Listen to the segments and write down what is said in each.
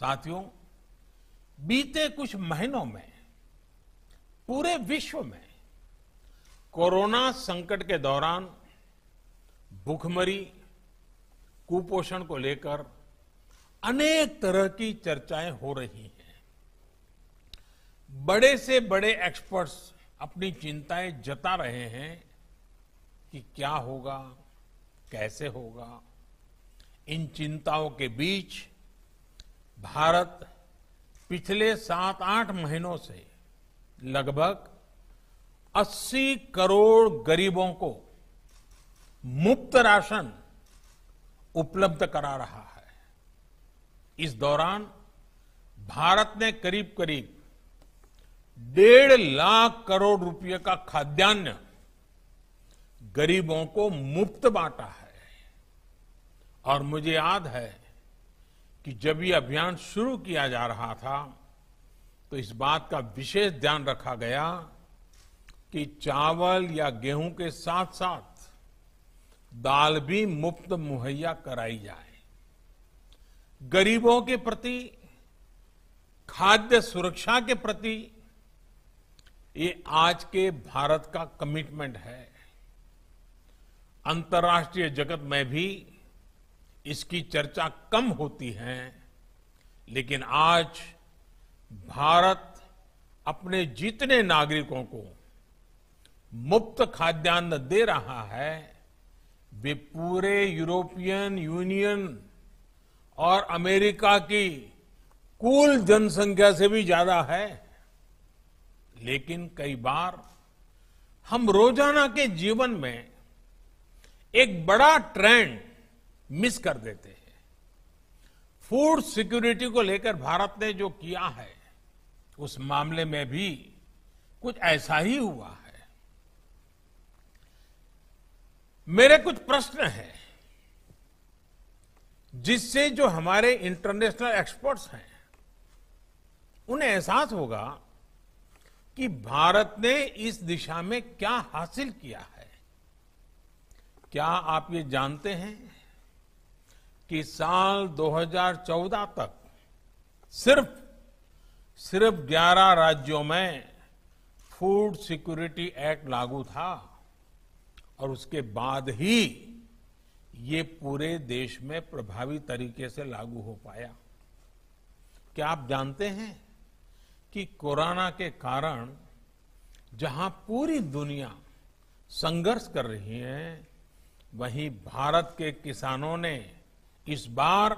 साथियों बीते कुछ महीनों में पूरे विश्व में कोरोना संकट के दौरान भूखमरी कुपोषण को लेकर अनेक तरह की चर्चाएं हो रही हैं बड़े से बड़े एक्सपर्ट्स अपनी चिंताएं जता रहे हैं कि क्या होगा कैसे होगा इन चिंताओं के बीच भारत पिछले सात आठ महीनों से लगभग 80 करोड़ गरीबों को मुफ्त राशन उपलब्ध करा रहा है इस दौरान भारत ने करीब करीब डेढ़ लाख करोड़ रुपए का खाद्यान्न गरीबों को मुफ्त बांटा है और मुझे याद है कि जब ये अभियान शुरू किया जा रहा था तो इस बात का विशेष ध्यान रखा गया कि चावल या गेहूं के साथ साथ दाल भी मुफ्त मुहैया कराई जाए गरीबों के प्रति खाद्य सुरक्षा के प्रति ये आज के भारत का कमिटमेंट है अंतर्राष्ट्रीय जगत में भी इसकी चर्चा कम होती है लेकिन आज भारत अपने जितने नागरिकों को मुफ्त खाद्यान्न दे रहा है वे पूरे यूरोपियन यूनियन और अमेरिका की कुल जनसंख्या से भी ज्यादा है लेकिन कई बार हम रोजाना के जीवन में एक बड़ा ट्रेंड मिस कर देते हैं फूड सिक्योरिटी को लेकर भारत ने जो किया है उस मामले में भी कुछ ऐसा ही हुआ है मेरे कुछ प्रश्न हैं जिससे जो हमारे इंटरनेशनल एक्सपर्ट्स हैं उन्हें एहसास होगा कि भारत ने इस दिशा में क्या हासिल किया है क्या आप ये जानते हैं कि साल 2014 तक सिर्फ सिर्फ 11 राज्यों में फूड सिक्योरिटी एक्ट लागू था और उसके बाद ही ये पूरे देश में प्रभावी तरीके से लागू हो पाया क्या आप जानते हैं कि कोरोना के कारण जहां पूरी दुनिया संघर्ष कर रही है वहीं भारत के किसानों ने इस बार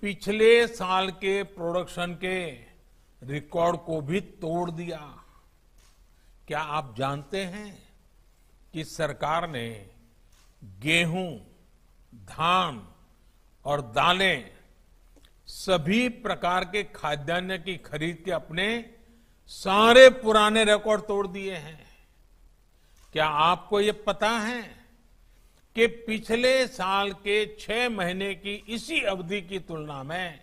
पिछले साल के प्रोडक्शन के रिकॉर्ड को भी तोड़ दिया क्या आप जानते हैं कि सरकार ने गेहूं धान और दालें सभी प्रकार के खाद्यान्न की खरीद के अपने सारे पुराने रिकॉर्ड तोड़ दिए हैं क्या आपको ये पता है कि पिछले साल के छह महीने की इसी अवधि की तुलना में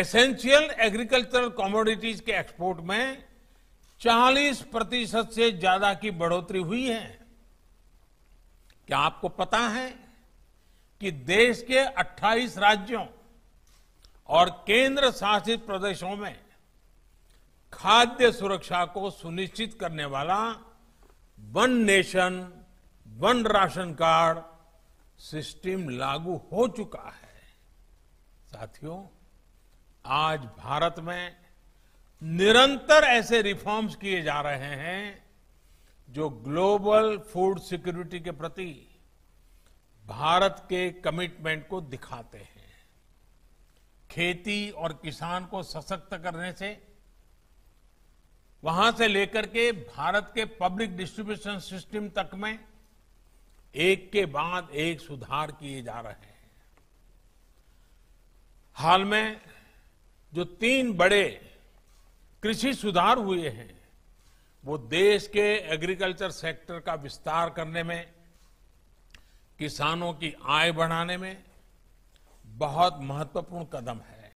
एसेंशियल एग्रीकल्चरल कॉमोडिटीज के एक्सपोर्ट में 40 प्रतिशत से ज्यादा की बढ़ोतरी हुई है क्या आपको पता है कि देश के 28 राज्यों और केंद्र शासित प्रदेशों में खाद्य सुरक्षा को सुनिश्चित करने वाला one nation one ration card system लागू हो चुका है साथियों आज भारत में निरंतर ऐसे रिफॉर्म्स किए जा रहे हैं जो ग्लोबल फूड सिक्योरिटी के प्रति भारत के कमिटमेंट को दिखाते हैं खेती और किसान को सशक्त करने से वहां से लेकर के भारत के पब्लिक डिस्ट्रीब्यूशन सिस्टम तक में एक के बाद एक सुधार किए जा रहे हैं हाल में जो तीन बड़े कृषि सुधार हुए हैं वो देश के एग्रीकल्चर सेक्टर का विस्तार करने में किसानों की आय बढ़ाने में बहुत महत्वपूर्ण कदम है